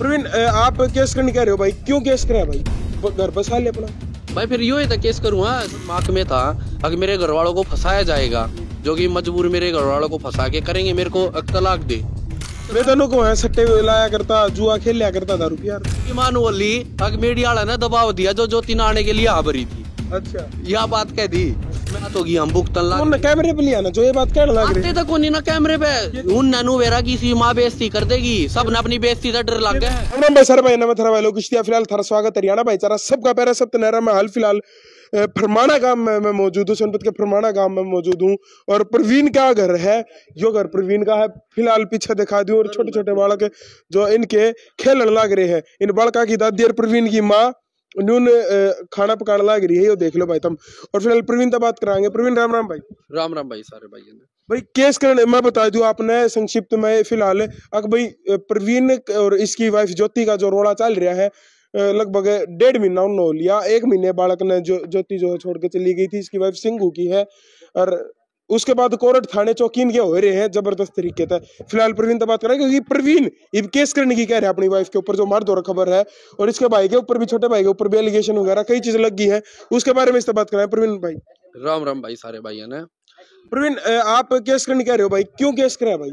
प्रवीण आप केस करने कह रहे हो भाई क्यों केस करे भाई घर बसा ले अपना भाई फिर यो ही था तो केस करूँ हाँ? माक में था अगर मेरे घर वालों को फंसाया जाएगा जो कि मजबूर मेरे घर वालों को फंसा के करेंगे मेरे को तलाक दे मैं दोनों को है सट्टे लाया करता जुआ खेल लिया करता दारू पिया अली अगर मीडिया वाला ने दबाव दिया जो ज्योति तीन आने के लिए भरी थी अच्छा यह बात कह दी तो गी हम भुगत ಅಂಬುಕ್ ತಲ್ಲ कैमरे पे लिया ना जो ये बात कह लग रही आते तक तो नहीं ना कैमरे पे उन नैनू वेरा की सी माँ बेइज्जती कर देगी सब ने अपनी बेइज्जती का डर लग गया है भाई सर भाई नमन थरा भाई लोग इश्तिया फिलहाल थरा स्वागत हरियाणा भाईचारा सबका पैरा सब तनहरा तो मैं हाल फिलहाल फरमाना गांव में मैं मौजूद हूँ सोनपत के फरमाना गांव में मौजूद हूँ और प्रवीण का घर है जो घर प्रवीण का है फिलहाल पीछे दिखा दू और छोटे छोटे बालक जो इनके खेलने लग रहे हैं इन बालका की दादी और प्रवीण की माँ नून खाना पकाने लग रही है यो देख लो भाई तुम और फिलहाल प्रवीण का बात कराएंगे प्रवीण राम राम भाई राम राम भाई सारे भाई भाई केस करने मैं बता दू आपने संक्षिप्त में फिलहाल अगर भाई प्रवीण और इसकी वाइफ ज्योति का जो रोड़ा चल रहा है लगभग डेढ़ महीना उन्होंने लिया एक महीने बालक ने जो ज्योति जो छोड़ के चली गई थी इसकी वाइफ सिंह की है और उसके बाद कोरट थाने चौकीन के हो रहे हैं जबरदस्त तरीके से फिलहाल प्रवीण तो बात करें क्योंकि प्रवीण इब केस करने की कह रहे हैं अपनी वाइफ के ऊपर जो मार दो खबर है और इसके भाई के ऊपर भी छोटे भाई के ऊपर भी एलिगेशन वगैरह कई चीजें लग गई है उसके बारे में इससे बात करें प्रवीण भाई राम राम भाई सारे भाई प्रवीण आप केस करने कह रहे हो भाई क्यों केस करा भाई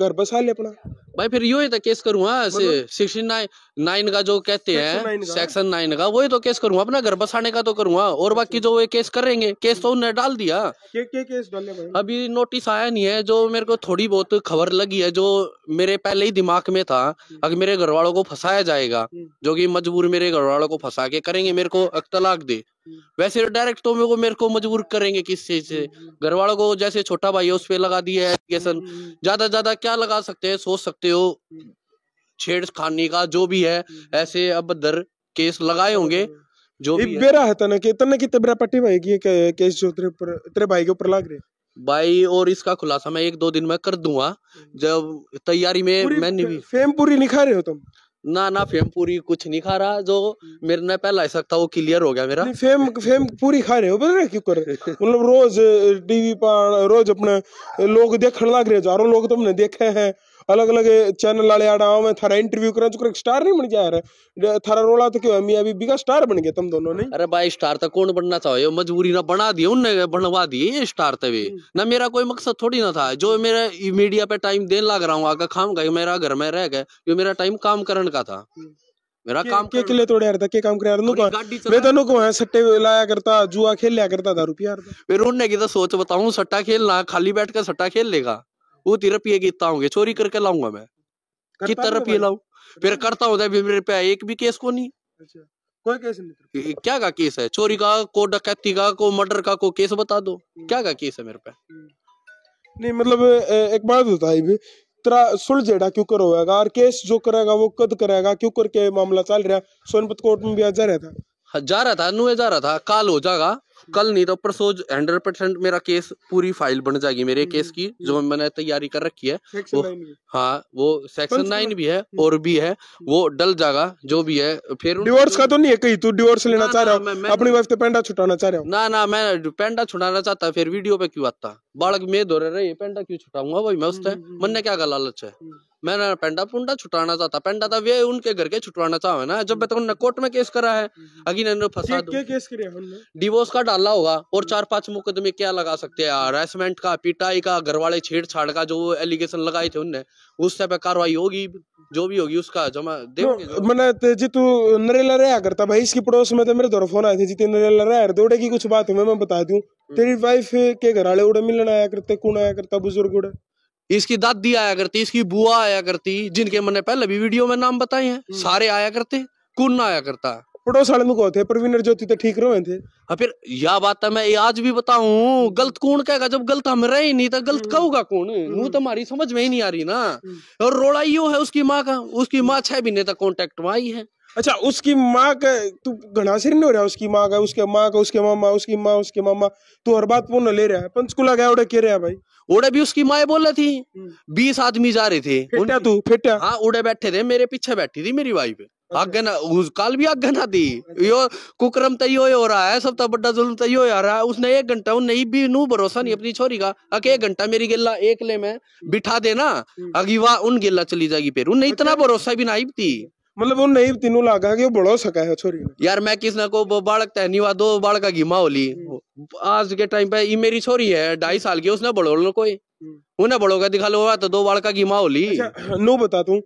घर बसा ले अपना भाई फिर यो ही तो केस हाँ सिक्सटी नाइन नाइन का जो कहते हैं सेक्शन नाइन का वही तो केस करूँगा अपना घर बसाने का तो करूँ हाँ, और बाकी जो वे केस करेंगे केस तो उन्हें डाल दिया के, के केस अभी नोटिस आया नहीं है जो मेरे को थोड़ी बहुत खबर लगी है जो मेरे पहले ही दिमाग में था हम्म। अगर मेरे घर वालों को फंसाया जाएगा हम्म। जो की मजबूर मेरे घर वालों को फंसा के करेंगे मेरे को अख्तलाक दे हम्म। वैसे डायरेक्ट तो मेरे को मेरे को मजबूर करेंगे किस चीज से घर वालों को जैसे छोटा भाई है उस पर लगा दिया है एजुकेशन ज्यादा ज्यादा क्या लगा सकते हैं सोच सकते सकते हो छेड़खानी का जो भी है ऐसे अब दर केस लगाए होंगे जो भी बेरा है तने के तने की तेरा पट्टी भाई की केस जो तेरे ऊपर तेरे भाई के ऊपर लग रहे भाई और इसका खुलासा मैं एक दो दिन में कर दूंगा जब तैयारी में मैं नहीं फेम पूरी नहीं खा रहे हो तुम ना ना फेम पूरी कुछ नहीं खा रहा जो मेरे ने पहला ऐसा था वो क्लियर हो गया मेरा फेम फेम पूरी खा रहे हो पता क्यों कर मतलब रोज टीवी पर रोज अपने लोग देखने लग रहे हजारों लोग तुमने देखे हैं अलग अलग चैनल वाले आड़ा मैं थारा इंटरव्यू करा चुका तो स्टार नहीं बन गया यार थारा रोला तो क्यों मियां बीबी का स्टार बन गया तुम दोनों ने अरे भाई स्टार तो कौन बनना था मजबूरी ना बना दिए उनने बनवा दिए ये स्टार तवे तो हम्म। ना मेरा कोई मकसद थोड़ी ना था जो मेरा मीडिया पे टाइम देने लग रहा हूँ आगे खाम का मेरा घर में रह गए जो मेरा टाइम काम करने का था हम्म। मेरा काम के किले तोड़े यार था के काम कर यार नुको मैं तो नुको है सट्टे लाया करता जुआ खेल लिया करता दारू पिया यार मेरे उनने की तो सोच बताऊं सट्टा खेलना खाली बैठ कर सट्टा खेल लेगा वो तेरह रुपये की ताऊंगे चोरी करके लाऊंगा मैं कितना रुपये लाऊ फिर करता हूँ मेरे पे एक भी केस को नहीं अच्छा, कोई केस नहीं क्या का केस है चोरी का को डकैती का को मर्डर का को केस बता दो हम्म। क्या का केस है मेरे पे हम्म। नहीं मतलब एक बात बताई भी तेरा सुलझेड़ा क्यों करो होगा और केस जो करेगा वो कद करेगा क्यों करके मामला चल रहा सोनपत कोर्ट में भी आज जा रहा था हाँ, जा रहा था नुए जा रहा था काल हो जाएगा कल नहीं तो परसों हंड्रेड परसेंट मेरा केस पूरी फाइल बन जाएगी मेरे केस हम्म, की जो हम्म। मैंने तैयारी कर रखी है वो हाँ वो सेक्शन नाइन भी है हम्म। और भी है वो डल जाएगा जो भी है फिर डिवोर्स का तो नहीं है कहीं तू डिवोर्स लेना चाह रहा हूँ अपनी वाइफ पेंडा छुटाना चाह रहा हूँ ना ना मैं पेंडा छुटाना चाहता फिर वीडियो पे क्यों आता बालक में दो रहे पेंडा क्यों छुटाऊंगा वही मैं उस मन ने क्या लालच है मैं ना पेंडा पुंडा छुटाना चाहता पेंडा था वे उनके घर के छुटवाना चाहे ना जब तक उन्होंने कोर्ट में केस करा है अगी ने फसा क्या केस डिवोर्स का डाला होगा और हम्म। चार पांच मुकदमे क्या लगा सकते हैं हरासमेंट का पिटाई का घर वाले छेड़छाड़ का जो एलिगेशन लगाए थे उनने उससे पे कार्रवाई होगी जो भी होगी उसका जमा देखोगे मैंने जी तू नरेला रहा करता भाई इसकी पड़ोस में तो मेरे दौर फोन आए थे जी नरेला रहा दौड़े की कुछ बात हूँ मैं बता दू हम्म। तेरी वाइफ के घर वाले उड़े मिलने आया करते कौन आया करता बुजुर्ग उड़े इसकी दादी आया करती इसकी बुआ आया करती जिनके मैंने पहले भी वीडियो में नाम बताए हैं हम्म। सारे आया करते कुन आया करता पड़ोस वाले में थे प्रवीण ज्योति तो ठीक रहे थे हाँ फिर यह बात है तो मैं आज भी बताऊं गलत कौन कहेगा जब गलत हम रहे ही नहीं तो गलत हम्म। कहूगा कौन हम्म। तो तुम्हारी समझ में ही नहीं आ रही ना और रोड़ा यो है उसकी माँ का उसकी माँ छह महीने तक कॉन्टेक्ट में आई है अच्छा उसकी माँ का तू घना सिर नहीं हो रहा उसकी माँ का उसके माँ का उसके मामा उसकी माँ उसके मामा तू हर बात पुनः ले रहा है पंचकुला गया उड़े कह रहा है भाई उड़े भी उसकी माए बोल रही थी हम्म। बीस आदमी जा रहे थे फेटा तू फेटा हाँ उड़े बैठे थे मेरे पीछे बैठी थी मेरी वाइफ अच्छा। आगे ना उस काल भी आगे ना दी अच्छा। यो कुकरम तय हो रहा है सब तो बड़ा जुल्म तय हो रहा है उसने एक घंटा उन नहीं भी नू भरोसा नहीं अपनी छोरी का अके एक घंटा मेरी गिल्ला एक ले में बिठा देना अगली हम्म। वाह उन गिल्ला चली जाएगी फिर उन इतना अच्छा। भरोसा भी नहीं थी मतलब उन नहीं तीनों लागा के बड़ो सका है छोरी यार मैं किसना को बालक नहीं हुआ दो बाल का घीमा होली हम्म। आज के टाइम पे ये मेरी छोरी है ढाई साल की उसने बड़ो लो कोई हम्म। उन्हें बड़ो का दिखा लो तो दो बाल का घीमा होली अच्छा, नो बता तू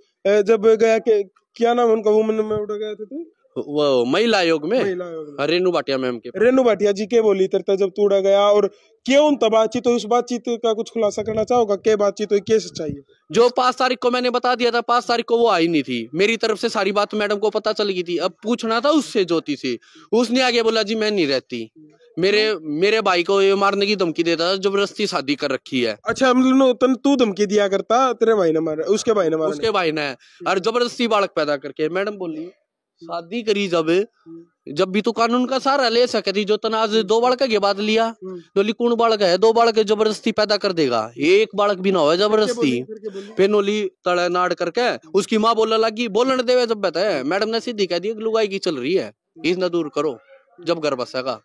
जब गया के, क्या नाम उनका वो मन में उड़ गया थे तू वो महिला आयोग में हाँ, रेणु भाटिया मैम के रेणु भाटिया जी के बोली तरह तो जब तोड़ा गया और क्यों बातचीत तो इस बातचीत का कुछ खुलासा करना चाहोगा क्या बातचीत हुई कैसे चाहिए जो पांच तारीख को मैंने बता दिया था पांच तारीख को वो आई नहीं थी मेरी तरफ से सारी बात मैडम को पता चल गई थी अब पूछना था उससे ज्योति से उसने आगे बोला जी मैं नहीं रहती मेरे मेरे भाई को ये मारने की धमकी देता था जबरदस्ती शादी कर रखी है अच्छा मतलब तू धमकी दिया करता तेरे भाई ने मारा उसके भाई ने मारा उसके भाई ने और जबरदस्ती बालक पैदा करके मैडम बोली हम्म। शादी करी जब हम्म। जब भी तो कानून का सहारा ले सके थी जो तनाज हम्म। दो बालक के बाद लिया नोली तो कौन बालक है दो बालक जबरदस्ती पैदा कर देगा एक बालक भी ना हो जबरदस्ती फिर नोली तड़े नाड़ करके उसकी माँ बोलने लगी बोलने देवे जब है मैडम ने सीधी कह दी लुगाई की चल रही है इतना दूर करो जब घर बसेगा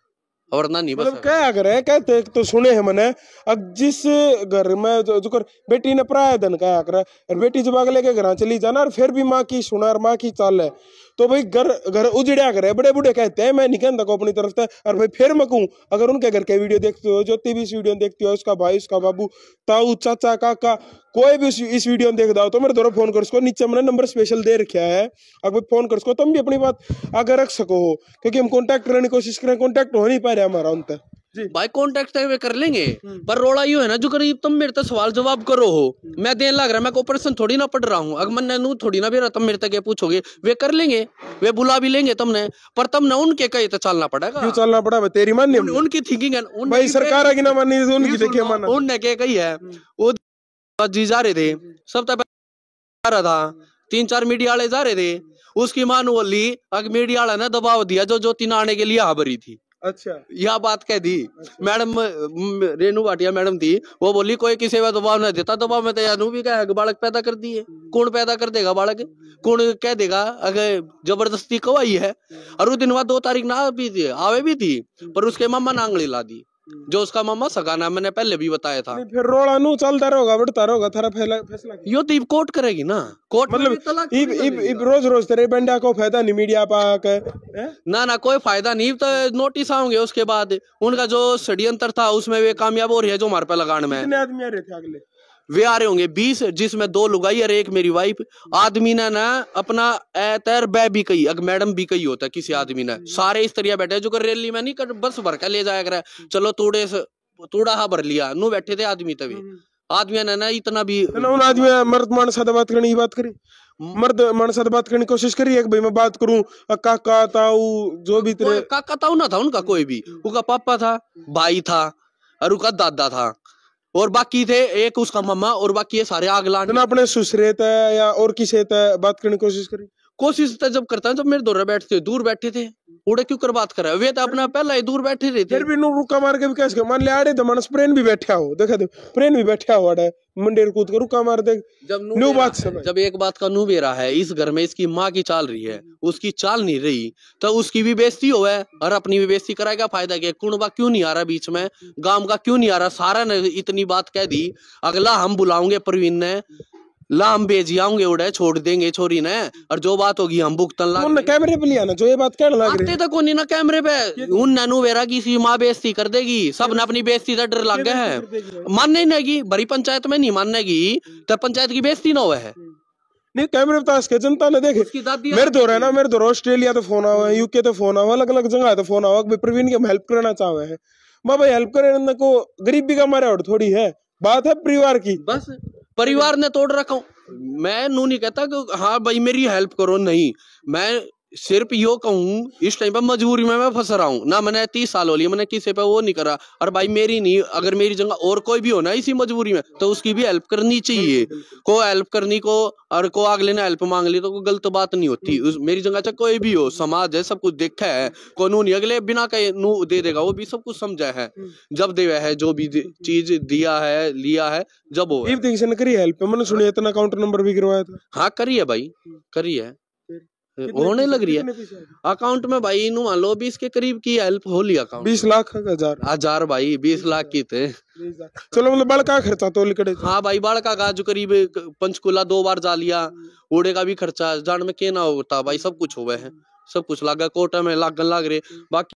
वरना नहीं मतलब क्या करे कहते तो सुने हैं मैंने अब जिस घर में जो, जो कर, बेटी ने प्राय धन क्या करे और बेटी जब अगले के घर चली जाना और फिर भी माँ की सुना और माँ की चाल है तो भाई घर घर उजड़ा करे बड़े बूढ़े कहते हैं मैं निकल देखो अपनी तरफ से और भाई फिर मैं कहूँ अगर उनके घर के वीडियो देखते हो ज्योति भी इस वीडियो देखती हो उसका भाई उसका बाबू ताऊ चाचा काका कोई भी इस वीडियो में देख रहा हो तो मेरे द्वारा फोन कर सको नीचे मैंने नंबर स्पेशल दे रखा है अगर फोन कर सको तुम तो भी अपनी बात आगे रख सको हो क्योंकि हम कॉन्टेक्ट करने की कोशिश करें कॉन्टेक्ट हो नहीं पा रहा हमारा उन तक भाई कॉन्टेक्ट तो वे कर लेंगे हम्म। पर रोड़ा यू है ना जो करीब तुम मेरे तक तो सवाल जवाब करो हो हम्म। मैं देने लग रहा मैं ऑपरेशन थोड़ी ना पढ़ रहा हूँ अगर मन नू थोड़ी ना बेरा तुम मेरे तक ये पूछोगे वे कर लेंगे वे बुला भी लेंगे तुमने पर तुम ना उनके कहे तो चलना पड़ेगा क्यों चलना पड़ा तेरी मान्य उनकी थिंकिंग है उनकी सरकार की ना मानी उनकी देखिए उनने क्या कही है हम्म। जी जा रहे थे सब तक रहा था तीन चार मीडिया वाले जा रहे थे उसकी मान बोली अग मीडिया वाला ने दबाव दिया जो ज्योति आने के लिए हाबरी थी अच्छा यह बात कह दी अच्छा। मैडम रेणु भाटिया मैडम थी वो बोली कोई किसी का दबाव नहीं देता दबाव में तो यानू भी कह बालक पैदा कर दिए कौन पैदा कर देगा बालक कौन कह देगा अगर जबरदस्ती कवाई है और उस दिन बाद दो तारीख ना भी थी आवे भी थी पर उसके मामा ने आंगली ला दी जो उसका मामा सगा ना मैंने पहले भी बताया था फिर रोड़ा नू चलता रहेगा बढ़ता रहोगा थारा फैला फैसला यो तो कोर्ट करेगी ना कोर्ट मतलब इब इब इब रोज रोज तेरे बंडा को फायदा नहीं मीडिया पा ना ना कोई फायदा नहीं तो नोटिस आओगे उसके बाद उनका जो षड्यंत्र था उसमें वे कामयाब हो रही है जो हमारे पे लगाने में आदमी आ रहे थे अगले वे आ रहे होंगे बीस जिसमें दो लुगाई और एक मेरी वाइफ आदमी ने ना अपना ए तैर बह भी कही अगर मैडम भी कही होता किसी आदमी ने हम्म। सारे इस तरह बैठे जो कर रैली में नहीं कर बस भर का ले जाया कर चलो तोड़े तोड़ा हा भर लिया नु बैठे थे आदमी तभी हम्म। आदमी ने ना इतना भी आदमी मर्द मान सा बात करने की बात करी हम्म। मर्द मानसा बात करने की कोशिश करी एक भाई मैं बात करूं काका ताऊ जो भी तेरे काका ताऊ ना था उनका कोई भी उनका पापा था भाई था और उनका दादा था और बाकी थे एक उसका मामा और बाकी ये सारे आग लाने अपने सुसरे या और किसे बात करने की कोशिश करी कोशिश तो जब करता है जब मेरे दौरा बैठते दूर बैठे थे उड़े क्यों कर बात करा वे तो अपना पहला ही दूर बैठे रहे थे फिर भी रुका मार के भी कैसे मान लिया अरे तो मनस प्रेन भी बैठा हो देखा दे तो, प्रेन भी बैठा हो अड़े मंडेर कूद कर रुका मार दे जब न्यू बात जब एक बात का नू बेरा है इस घर में इसकी माँ की चाल रही है उसकी चाल नहीं रही तो उसकी भी बेइज्जती हो है और अपनी भी बेइज्जती कराएगा फायदा क्या कुणबा क्यों नहीं आ रहा बीच में गांव का क्यों नहीं आ रहा सारा ने इतनी बात कह दी अगला हम बुलाऊंगे प्रवीण ने लाम भेज आऊंगे उड़े छोड़ देंगे छोरी ने और जो बात होगी हम भुगतन ला कैमरे पे लिया ना जो ये बात कहने लग रही तक तो नहीं ना कैमरे पे उन नैनू वेरा की सी माँ बेजती कर देगी सब ने अपनी बेजती का डर लग गया है मानने ही नहीं बड़ी पंचायत में नहीं मानेगी हम्म। तो पंचायत की बेजती ना हो है हम्म। नहीं कैमरे पे ताश तो के जनता ने देखे मेरे दो है ना मेरे दो ऑस्ट्रेलिया तो फोन आवा है यूके तो फोन आवा अलग अलग जगह तो फोन आवा प्रवीण के हम हेल्प करना चाहे है मैं भाई हेल्प करे को गरीबी का मारे और थोड़ी है बात है परिवार की बस परिवार ने तोड़ रखा हूँ मैं नू नहीं कहता कि हाँ भाई मेरी हेल्प करो नहीं मैं सिर्फ यो कहूँ इस टाइम पर मजबूरी में मैं फंस रहा हूँ ना मैंने तीस साल हो लिया मैंने किसी पे वो नहीं करा और भाई मेरी नहीं अगर मेरी जगह और कोई भी हो ना इसी मजबूरी में तो उसकी भी हेल्प करनी चाहिए को हेल्प करनी को और को अगले ने हेल्प मांग ली तो कोई गलत बात नहीं होती उस मेरी जगह चाहे कोई भी हो समाज है सब कुछ देखा है कानून अगले बिना कहे नू दे देगा वो भी सब कुछ समझा है हम्म। जब दे है जो भी चीज दिया है लिया है जब हो करी हेल्प मैंने इतना अकाउंट नंबर भी गिरवाया था हाँ करी है भाई हम्म। करिए होने लग रही है अकाउंट में भाई इन मान लो 20 ਕੇ करीब की हेल्प हो ਲਈ अकाउंट बीस लाख हजार हजार भाई बीस लाख की थे चलो मतलब बड़ का खर्चा तो लिकड़े हाँ भाई बड़ का जो करीब पंचकूला दो बार जा लिया ओडे का भी खर्चा जान में के ना होता भाई सब कुछ हुआ है सब कुछ लागा कोटा में लागन लाग रहे बाकी